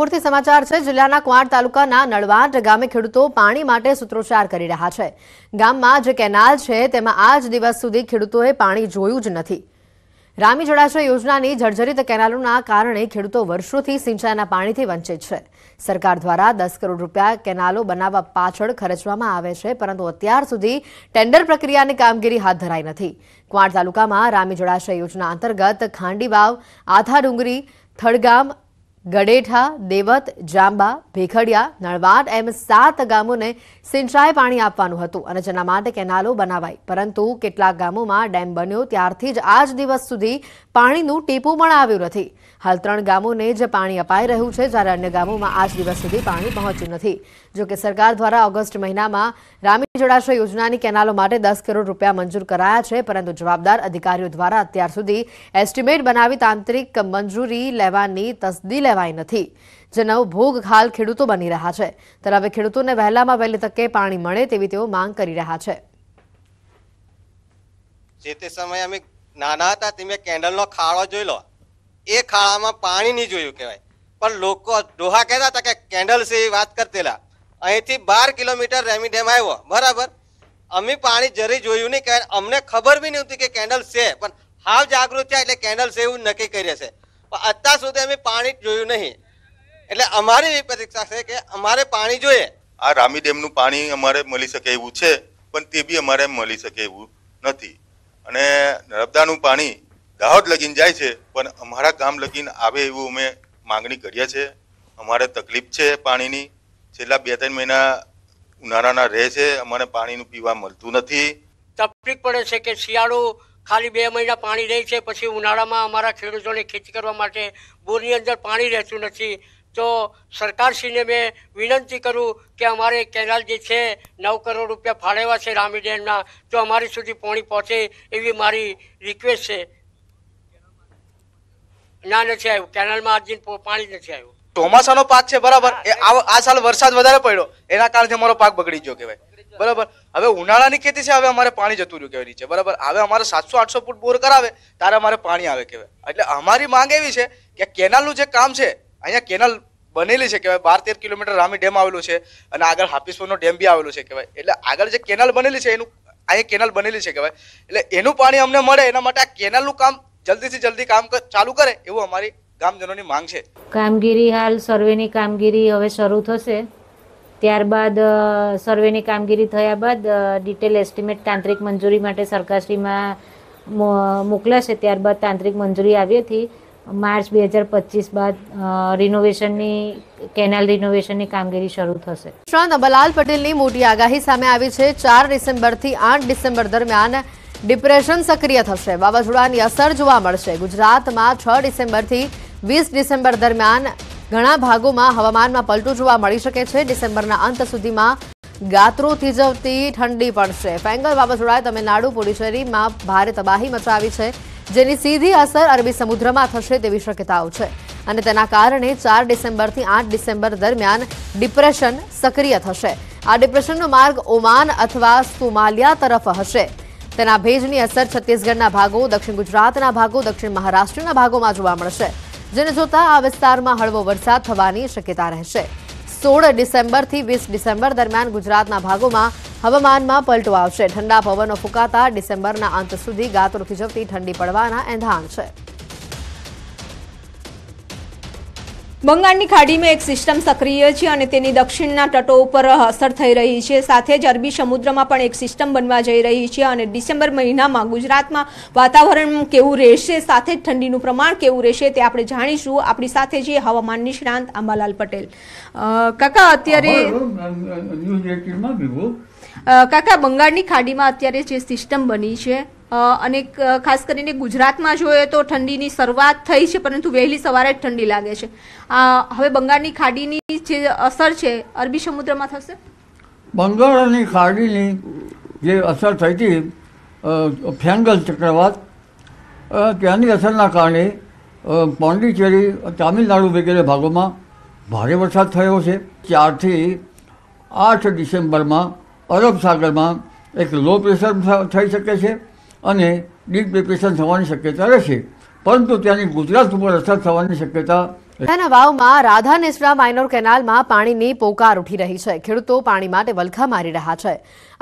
મોરથી સમાચાર છે જિલ્લાના કવાંટ તાલુકાના નળવાંટ ગામે ખેડૂતો પાણી માટે સૂત્રોચ્ચાર કરી રહ્યા છે ગામમાં જે કેનાલ છે તેમાં આજ દિવસ સુધી ખેડૂતોએ પાણી જોયું જ નથી રામી જળાશય યોજનાની જર્જરિત કેનાલોના કારણે ખેડૂતો વર્ષોથી સિંચાઈના પાણીથી વંચિત છે સરકાર દ્વારા દસ કરોડ રૂપિયા કેનાલો બનાવવા પાછળ ખર્ચવામાં આવે છે પરંતુ અત્યાર સુધી ટેન્ડર પ્રક્રિયાની કામગીરી હાથ ધરાઈ નથી કવાંટ તાલુકામાં રામી જળાશય યોજના અંતર્ગત ખાંડીવાવ આધા ડુંગરી થડગામ ગડેઠા દેવત જાંબા ભેખડિયા નળવાડ એમ સાત ગામોને સિંચાઈ પાણી આપવાનું હતું અને જેના માટે કેનાલો બનાવાઈ પરંતુ કેટલાક ગામોમાં ડેમ બન્યો ત્યારથી જ આજ દિવસ સુધી પાણીનું ટીપું પણ આવ્યું નથી હાલ ત્રણ ગામોને જ પાણી અપાઈ રહ્યું છે જ્યારે અન્ય ગામોમાં આજ દિવસ સુધી પાણી પહોંચ્યું નથી જોકે સરકાર દ્વારા ઓગસ્ટ મહિનામાં રામી જળાશય યોજનાની કેનાલો માટે દસ કરોડ રૂપિયા મંજૂર કરાયા છે પરંતુ જવાબદાર અધિકારીઓ દ્વારા અત્યાર સુધી એસ્ટીમેટ બનાવી તાંત્રિક મંજૂરી લેવાની તસદી લેવાઈ નથી જેનો ભોગ હાલ ખેડૂતો બની રહ્યા છે ત્યારે હવે ખેડૂતોને વહેલામાં વહેલી તકે પાણી મળે તેવી તેઓ માંગ કરી રહ્યા છે જે તે સમયે અમે નાના હતા તે મેં કેન્ડલનો ખાડો જોઈ લો એ ખાડામાં પાણી નહીં જોયું કહેવાય પણ લોકો ડોહા કહેતા હતા કે કેન્ડલ છે એ વાત કરતેલા અહીંથી બાર કિલોમીટર રેમી ડેમ આવ્યો બરાબર અમે પાણી જરી જોયું નહીં કે અમને ખબર બી નહીં હતી કે કેન્ડલ છે પણ હાવ જાગૃત થયા એટલે કેન્ડલ છે એવું નક્કી કરીએ છે પણ અત્યાર સુધી અમે પાણી જોયું નહીં એટલે અમારી એવી પ્રતિક્ષા છે કે અમારે પાણી જોઈએ આ રામી ડેમનું પાણી અમારે મળી શકે એવું છે પણ તે બી અમારે મળી શકે એવું નથી અને નર્મદાનું પાણી દાહોદ લગીન જાય છે પણ અમારા ગામ લગીન આવે એવું અમે માંગણી કરીએ છીએ અમારે તકલીફ છે પાણીની છેલ્લા બે ત્રણ મહિના ઉનાળાના રહે છે અમને પાણીનું પીવા મળતું નથી તકલીફ પડે છે કે શિયાળો ખાલી બે મહિના પાણી રહે છે પછી ઉનાળામાં અમારા ખેડૂતોને ખેતી કરવા માટે બોરની અંદર પાણી રહેતું નથી તો સરકારશ્રીને મેં વિનંતી કરું કે અમારે કેનાલ જે છે નવ કરોડ રૂપિયા ફાળવ્યા છે રામી ડેમના તો અમારી સુધી પાણી પહોંચે એવી મારી રિક્વેસ્ટ છે ના નથી આવ્યું કેનાલમાં આજે પાણી નથી આવ્યું ચોમાસાનો પાક છે બરાબર એ આ સાલ વરસાદ વધારે પડ્યો એના કારણે અમારો પાક બગડી ગયો કહેવાય બરાબર હવે ઉનાળાની ખેતી છે હવે અમારે પાણી જતું રહ્યું કહેવાય છે બરાબર હવે અમારે સાતસો આઠસો ફૂટ બોર કરાવે ત્યારે અમારે પાણી આવે કહેવાય એટલે અમારી માંગ એવી છે કે કેનાલનું જે કામ છે અહીંયા કેનાલ બનેલી છે કહેવાય બાર તેર કિલોમીટર રામી ડેમ આવેલું છે અને આગળ હાપીસપુરનો ડેમ બી આવેલો છે કહેવાય એટલે આગળ જે કેનાલ બનેલી છે એનું અહીંયા કેનાલ બનેલી છે કહેવાય એટલે એનું પાણી અમને મળે એના માટે આ કેનાલનું કામ જલ્દીથી જલ્દી કામ ચાલુ કરે એવું અમારી ગામજનોની માંગ છે કામગીરી હાલ સર્વેની કામગીરી હવે શરૂ થશે ત્યારબાદ સર્વેની કામગીરી થયા બાદ ડિટેલ એસ્ટિમેટ તાંત્રિક મંજૂરી માટે સરકારશ્રીમાં મોકલાશે ત્યારબાદ તાંત્રિક મંજૂરી આવ્યેથી માર્ચ બે હજાર પચીસ બાદ રિનોવેશનની કેનાલ રિનોવેશનની કામગીરી શરૂ થશે શાન અબલાલ પટેલની મોટી આગાહી સામે આવી છે ચાર ડિસેમ્બરથી આઠ ડિસેમ્બર દરમિયાન ડિપ્રેશન સક્રિય થશે વાવાઝોડાની અસર જોવા મળશે ગુજરાતમાં છ ડિસેમ્બરથી વીસ ડિસેમ્બર દરમિયાન ઘણા ભાગોમાં હવામાનમાં પલટો જોવા મળી શકે છે ડિસેમ્બરના અંત સુધીમાં ગાત્રો થીજવતી ઠંડી પડશે ફેંગલ વાવાઝોડાએ નાડુ પુડુચેરીમાં ભારે તબાહી મચાવી છે જેની સીધી અસર અરબી સમુદ્રમાં થશે તેવી શક્યતાઓ છે અને તેના કારણે ચાર ડિસેમ્બરથી આઠ ડિસેમ્બર દરમિયાન ડિપ્રેશન સક્રિય થશે આ ડિપ્રેશનનો માર્ગ ઓમાન અથવા સોમાલિયા તરફ હશે તેના ભેજની અસર છત્તીસગઢના ભાગો દક્ષિણ ગુજરાતના ભાગો દક્ષિણ મહારાષ્ટ્રના ભાગોમાં જોવા મળશે જેને જોતા આ વિસ્તારમાં હળવો વરસાદ થવાની શક્યતા રહેશે સોળ ડિસેમ્બરથી વીસ ડિસેમ્બર દરમિયાન ગુજરાતના ભાગોમાં હવામાનમાં પલટો આવશે ઠંડા પવનો ફૂંકાતા ડિસેમ્બરના અંત સુધી ગાતરોથી જવતી ઠંડી પડવાના એંધાણ છે બંગાળની ખાડીમાં એક સિસ્ટમ સક્રિય છે અને તેની દક્ષિણના તટો ઉપર અસર થઈ રહી છે સાથે જ અરબી સમુદ્રમાં પણ એક સિસ્ટમ બનવા જઈ રહી છે અને ડિસેમ્બર મહિનામાં ગુજરાતમાં વાતાવરણ કેવું રહેશે સાથે જ ઠંડીનું પ્રમાણ કેવું રહેશે તે આપણે જાણીશું આપણી સાથે છે હવામાન નિષ્ણાંત અંબાલાલ પટેલ કાકા અત્યારે કાકા બંગાળની ખાડીમાં અત્યારે જે સિસ્ટમ બની છે અને ખાસ કરીને ગુજરાતમાં જોઈએ તો ઠંડીની શરૂઆત થઈ છે પરંતુ વહેલી સવારે જ ઠંડી લાગે છે હવે બંગાળની ખાડીની જે અસર છે અરબી સમુદ્રમાં થશે બંગાળની ખાડીની જે અસર થઈ હતી ફેંગલ ચક્રવાત ત્યાંની અસરના કારણે પોંડિચેરી તામિલનાડુ વગેરે ભાગોમાં ભારે વરસાદ થયો છે ચારથી આઠ ડિસેમ્બરમાં અરબ સાગરમાં એક લો પ્રેશર થઈ શકે છે અને ડીપ ડિપ્રેશન થવાની શક્યતા રહેશે પરંતુ ત્યાંની ગુજરાત ઉપર અસર થવાની શક્યતા વાવમાં રાધા નેસડા માઇનોર કેનાલમાં પાણીની પોકાર ઉઠી રહી છે ખેડૂતો પાણી માટે વલખા મારી રહ્યા છે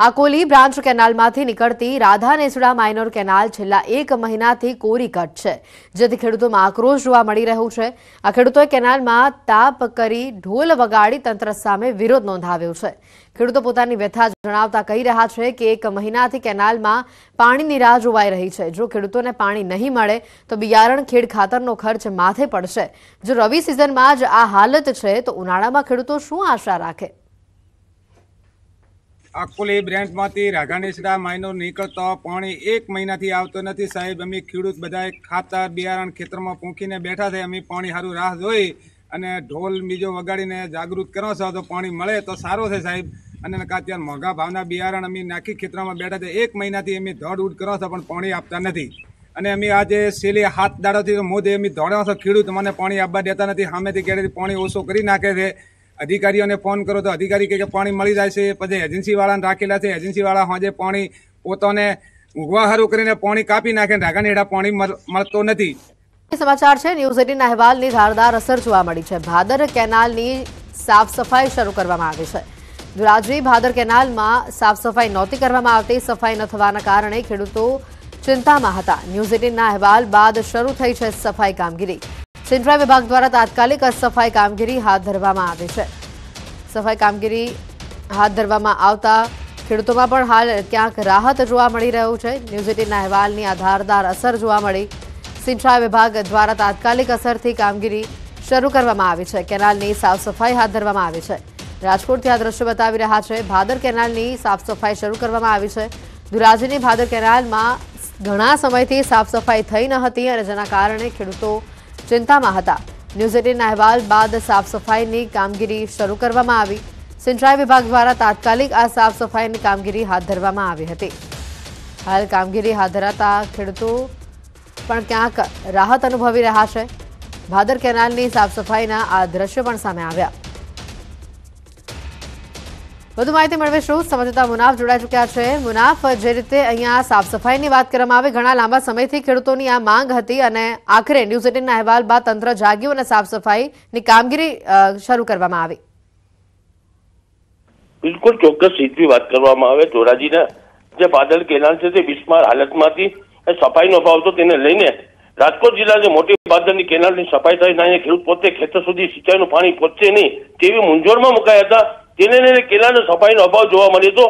આકોલી બ્રાન્ચ કેનાલમાંથી નીકળતી રાધા નેસડા માઇનોર કેનાલ છેલ્લા એક મહિનાથી કોરી કટ છે જેથી ખેડૂતોમાં આક્રોશ જોવા મળી રહ્યું છે આ ખેડૂતોએ કેનાલમાં તાપ કરી ઢોલ વગાડી તંત્ર સામે વિરોધ નોંધાવ્યો છે ખેડૂતો પોતાની વ્યથા જણાવતા કહી રહ્યા છે કે એક મહિનાથી કેનાલમાં પાણીની રાહ જોવાઈ રહી છે જો ખેડૂતોને પાણી નહીં મળે તો બિયારણ ખેડ ખાતરનો ખર્ચ માથે પડશે જો રવિ સિઝનમાં જ આ હાલત છે તો ઉનાળામાં ખેડૂતો શું આશા રાખે આખોલી બ્રાન્ચમાંથી રાઘાનેસડા માઇનો નીકળતો પાણી એક મહિનાથી આવતો નથી સાહેબ અમે ખેડૂત બધાએ ખાતર બિયારણ ખેતરમાં પૂંખીને બેઠા છે અમે પાણી સારું રાહ જોઈ અને ઢોલ બીજો વગાડીને જાગૃત કરવા છો તો પાણી મળે તો સારું છે સાહેબ અને અત્યારે મોંઘા ભાવના બિયારણ અમે નાખી ખેતરમાં બેઠા છે એક મહિનાથી અમે ધડ ઉડ કરો છો પણ પાણી આપતા નથી અને અમે આજે સેલી હાથ દાડોથી મોદી અમે ધોડ્યા છો ખેડૂત મને પાણી આપવા દેતા નથી સામેથી ક્યારેથી પાણી ઓછો કરી નાખે છે અધિકારીઓને ફોન કરો તો અધિકારી કહે કે પાણી મળી જાય છે પછી એજન્સીવાળાને રાખેલા છે એજન્સીવાળા હોજે પાણી પોતાને ઉગવા હારું કરીને પાણી કાપી નાખે ઢાકાને હેઠા પાણી મળતો નથી સમાચાર છે ન્યૂઝ એટીન અહેવાલની ધારદાર અસર જોવા મળી છે ભાદર કેનાલની સાફ સફાઈ શરૂ કરવામાં આવી છે ધોરાજી ભાદર કેનાલમાં સાફ સફાઈ નહોતી કરવામાં આવતી સફાઈ ન થવાના કારણે ખેડૂતો ચિંતામાં હતા ન્યૂઝ એટીનના અહેવાલ બાદ શરૂ થઈ છે સફાઈ કામગીરી સિંચાઈ વિભાગ દ્વારા તાત્કાલિક સફાઈ કામગીરી હાથ ધરવામાં આવી છે સફાઈ કામગીરી હાથ ધરવામાં આવતા ખેડૂતોમાં પણ હાલ ક્યાંક રાહત જોવા મળી રહ્યું છે ન્યૂઝ એટીનના અહેવાલની આધારદાર અસર જોવા મળી સિંચાઈ વિભાગ દ્વારા તાત્કાલિક અસરથી કામગીરી શરૂ કરવામાં આવી છે કેનાલની સાફ સફાઈ હાથ ધરવામાં આવી છે રાજકોટથી આ દ્રશ્ય બતાવી રહ્યા છે ભાદર કેનાલની સાફ સફાઈ શરૂ કરવામાં આવી છે ધુરાજીની ભાદર કેનાલમાં ઘણા સમયથી સાફ સફાઈ થઈ ન હતી અને જેના કારણે ખેડૂતો ચિંતામાં હતા ન્યૂઝ એટીનના અહેવાલ બાદ સાફ સફાઈની કામગીરી શરૂ કરવામાં આવી સિંચાઈ વિભાગ દ્વારા તાત્કાલિક આ સાફ સફાઈની કામગીરી હાથ ધરવામાં આવી હતી હાલ કામગીરી હાથ ધરાતા ખેડૂતો પણ ક્યાંક રાહત અનુભવી રહ્યા છે ભાદર કેનાલની સાફ સફાઈના આ દ્રશ્યો પણ સામે આવ્યા વધુ માહિતી મેળવીશું સમજતા મુનાફ જોડાઈ ચૂક્યા છે મુનાફ જે રીતે અહીંયા સાફ વાત કરવામાં આવે ઘણા લાંબા સમયથી ખેડૂતોની આ માંગ હતી અને આખરે ન્યૂઝ એટીનના અહેવાલ બાદ તંત્ર જાગ્યું અને સાફ કામગીરી શરૂ કરવામાં આવી બિલકુલ ચોક્કસ સીધી વાત કરવામાં આવે ધોરાજીના જે પાદળ કેનાલ છે તે બિસ્માર હાલતમાંથી સફાઈનો અભાવ હતો તેને લઈને રાજકોટ જિલ્લા જે મોટી બાદરની કેનાલની સફાઈ થઈ ના ખેડૂત પોતે ખેતર સુધી સિંચાઈનું પાણી પહોંચે નહીં તેવી મૂંઝવણમાં મુકાયા હતા તેને લઈને કેલાનો સફાઈનો અભાવ જોવા મળ્યો હતો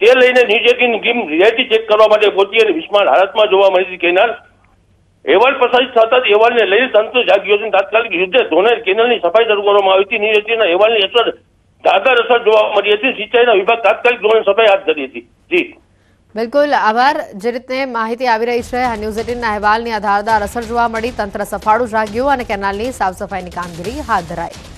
તે લઈને ન્યૂ ગીમ ટીમ ચેક કરવા માટે પહોંચી અને વિસ્માન હાલતમાં જોવા મળી હતી કેનાલ અહેવાલ પ્રસારિત થતા જ અહેવાલને લઈ સંતોષ જાગ્યો છે તાત્કાલિક યુદ્ધે ધોનેર કેનાલની સફાઈ શરૂ કરવામાં આવી હતી ન્યૂ અહેવાલની અસર ધાધર અસર જોવા મળી હતી સિંચાઈના વિભાગ તાત્કાલિક ધોરણે સફાઈ હાથ ધરી હતી જી બિલકુલ આભાર જે રીતે માહિતી આવી રહી છે ન્યૂઝ એટીનના અહેવાલની આધારદાર અસર જોવા મળી તંત્ર સફાળું જાગ્યું અને કેનાલની સાફસફાઈની કામગીરી હાથ ધરાઈ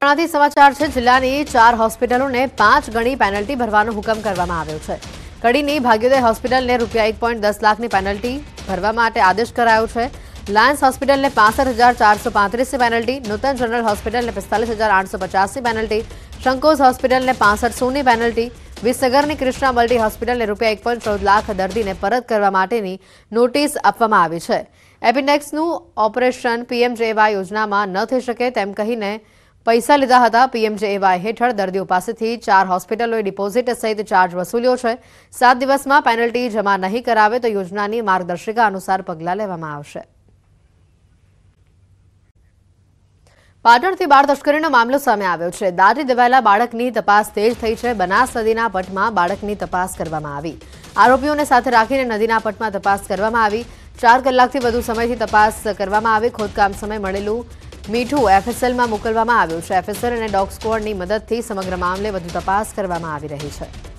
મહેસાણાથી સમાચાર છે જિલ્લાની ચાર હોસ્પિટલોને પાંચ ગણી પેનલ્ટી ભરવાનો હુકમ કરવામાં આવ્યો છે કડીની ભાગ્યોદય હોસ્પિટલને રૂપિયા એક પોઈન્ટ દસ લાખની પેનલ્ટી ભરવા માટે આદેશ કરાયો છે લાયન્સ હોસ્પિટલને પાસઠ હજાર ચારસો પાંત્રીસની પેનલ્ટી નૂતન જનરલ હોસ્પિટલને પિસ્તાલીસ હજાર આઠસો પચાસની પેનલ્ટી શંકોસ હોસ્પિટલને પાસઠ સોની પેનલ્ટી વિસનગરની કૃષ્ણા મલ્ટી હોસ્પિટલને રૂપિયા એક પોઈન્ટ ચૌદ લાખ દર્દીને પરત કરવા માટેની નોટિસ આપવામાં આવી છે એપિનેક્સનું ઓપરેશન પીએમજેવાય યોજનામાં ન થઈ શકે તેમ કહીને પૈસા લીધા હતા પીએમજેએવાય હેઠળ દર્દીઓ પાસેથી ચાર હોસ્પિટલોએ ડિપોઝિટ સહિત ચાર્જ વસૂલ્યો છે સાત દિવસમાં પેનલ્ટી જમા નહીં કરાવે તો યોજનાની માર્ગદર્શિકા અનુસાર પગલાં લેવામાં આવશે પાટણથી બાળ તસ્કરીનો મામલો સામે આવ્યો છે દારૂ દેવાયેલા બાળકની તપાસ તેજ થઈ છે બનાસ નદીના પટમાં બાળકની તપાસ કરવામાં આવી આરોપીઓને સાથે રાખીને નદીના પટમાં તપાસ કરવામાં આવી ચાર કલાકથી વધુ સમયથી તપાસ કરવામાં આવી ખોદકામ સમય મળેલું મીઠું એફએસએલમાં મોકલવામાં આવ્યું છે એફએસએલ અને ડોગ સ્કવોડની મદદથી સમગ્ર મામલે વધુ તપાસ કરવામાં આવી રહી છે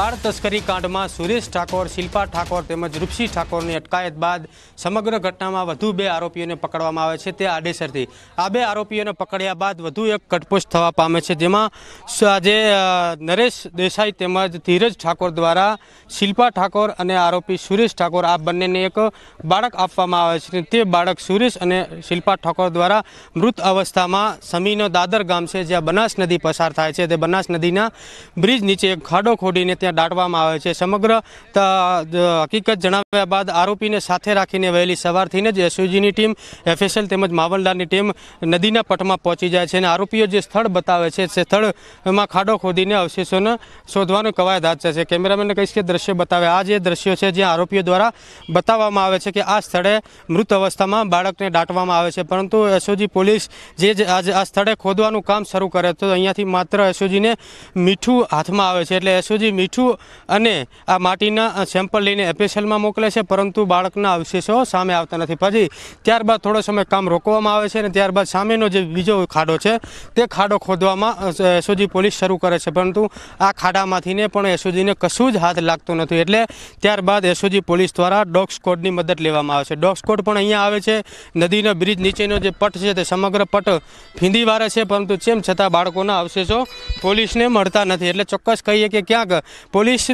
બાળ તસ્કરી કાંડમાં સુરેશ ઠાકોર શિલ્પા ઠાકોર તેમજ રૂપસી ઠાકોરની અટકાયત બાદ સમગ્ર ઘટનામાં વધુ બે આરોપીઓને પકડવામાં આવે છે તે આડેસરથી આ બે આરોપીઓને પકડ્યા બાદ વધુ એક કટપોસ્ટ થવા પામે છે જેમાં આજે નરેશ દેસાઈ તેમજ ધીરજ ઠાકોર દ્વારા શિલ્પા ઠાકોર અને આરોપી સુરેશ ઠાકોર આ બંનેને એક બાળક આપવામાં આવે છે તે બાળક સુરેશ અને શિલ્પા ઠાકોર દ્વારા મૃત અવસ્થામાં સમીનો દાદર ગામ છે જ્યાં બનાસ નદી પસાર થાય છે તે બનાસ નદીના બ્રિજ નીચે એક ખાડો ખોડીને ત્યાં ત્યાં દાટવામાં આવે છે સમગ્ર હકીકત જણાવ્યા બાદ આરોપીને સાથે રાખીને વહેલી સવારથીને જ એસઓજીની ટીમ એફએસએલ તેમજ માવલદારની ટીમ નદીના પટમાં પહોંચી જાય છે અને આરોપીઓ જે સ્થળ બતાવે છે તે સ્થળમાં ખાડો ખોદીને અવશેષોને શોધવાનું કવાયત હાથ છે કેમેરામેનને કહીશ કે દ્રશ્ય બતાવે આ જે દ્રશ્યો છે જે આરોપીઓ દ્વારા બતાવવામાં આવે છે કે આ સ્થળે મૃત અવસ્થામાં બાળકને દાટવામાં આવે છે પરંતુ એસઓજી પોલીસ જે આ સ્થળે ખોદવાનું કામ શરૂ કરે તો અહીંયાથી માત્ર એસઓજીને મીઠું હાથમાં આવે છે એટલે એસઓજી મીઠું છું અને આ માટીના સેમ્પલ લઈને એપીએસએલમાં મોકલે છે પરંતુ બાળકના અવશેષો સામે આવતા નથી પછી ત્યારબાદ થોડો સમય કામ રોકવામાં આવે છે અને ત્યારબાદ સામેનો જે બીજો ખાડો છે તે ખાડો ખોદવામાં એસઓજી પોલીસ શરૂ કરે છે પરંતુ આ ખાડામાંથીને પણ એસઓજીને કશું જ હાથ લાગતું નથી એટલે ત્યારબાદ એસઓજી પોલીસ દ્વારા ડોગ સ્કોડની મદદ લેવામાં આવે છે ડોગ સ્કોડ પણ અહીંયા આવે છે નદીનો બ્રિજ નીચેનો જે પટ છે તે સમગ્ર પટ ફીંદી વારે છે પરંતુ તેમ છતાં બાળકોના અવશેષો પોલીસને મળતા નથી એટલે ચોક્કસ કહીએ કે ક્યાંક પોલીસ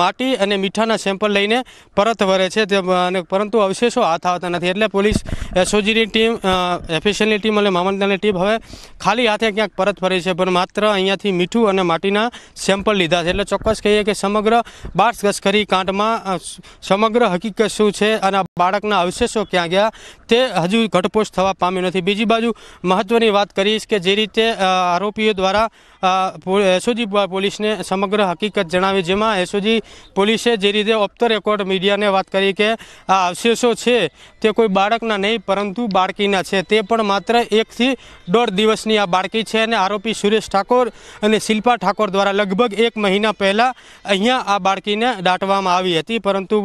માટી અને મીઠાના સેમ્પલ લઈને પરત વરે છે તે અને પરંતુ અવશેષો હાથ આવતા નથી એટલે પોલીસ એસઓજીની ટીમ એફિશિયલની ટીમ અને મામલતદારની ટીમ હવે ખાલી હાથે ક્યાંક પરત ફરી છે પણ માત્ર અહીંયાથી મીઠું અને માટીના સેમ્પલ લીધા છે એટલે ચોક્કસ કહીએ કે સમગ્ર બાર ગશ્કરી કાંડમાં સમગ્ર હકીકત શું છે અને બાળકના અવશેષો ક્યાં ગયા તે હજુ ઘટપોષ થવા પામ્યો નથી બીજી બાજુ મહત્ત્વની વાત કરીશ કે જે રીતે આરોપીઓ દ્વારા એસઓજી પોલીસને સમગ્ર હકીકત જણાવી જેમાં એસઓજી પોલીસે જે રીતે ઓફ રેકોર્ડ મીડિયાને વાત કરી કે આ અવશેષો છે તે કોઈ બાળકના નહીં પરંતુ બાળકીના છે તે પણ માત્ર એકથી દોઢ દિવસની આ બાળકી છે અને આરોપી સુરેશ ઠાકોર અને શિલ્પા ઠાકોર દ્વારા લગભગ એક મહિના પહેલાં અહીંયા આ બાળકીને દાટવામાં આવી હતી પરંતુ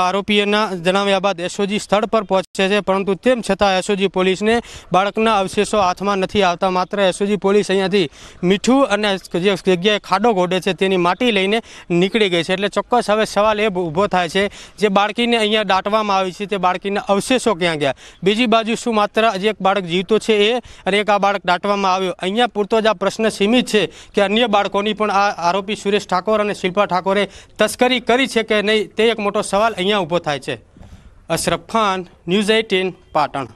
આરોપીઓના જણાવ્યા બાદ બાદ એસઓજી સ્થળ પર પહોંચે છે પરંતુ તેમ છતાં એસઓજી પોલીસને બાળકના અવશેષો હાથમાં નથી આવતા માત્ર એસઓજી પોલીસ અહીંયાથી મીઠું અને જે જગ્યાએ ખાડો ગોડે છે તેની માટી લઈને નીકળી ગઈ છે એટલે ચોક્કસ હવે સવાલ એ ઊભો થાય છે જે બાળકીને અહીંયા દાટવામાં આવી છે તે બાળકીના અવશેષો ક્યાં ગયા બીજી બાજુ શું માત્ર જે એક બાળક જીવતો છે એ અને એક આ બાળક દાટવામાં આવ્યો અહીંયા પૂરતો જ આ પ્રશ્ન સીમિત છે કે અન્ય બાળકોની પણ આ આરોપી સુરેશ ઠાકોર અને શિલ્પા ઠાકોરે તસ્કરી કરી છે કે નહીં તે એક મોટો સવાલ અહીંયા ઊભો થાય છે અશરફ ખાન ન્યૂઝ એઇટીન પાટણ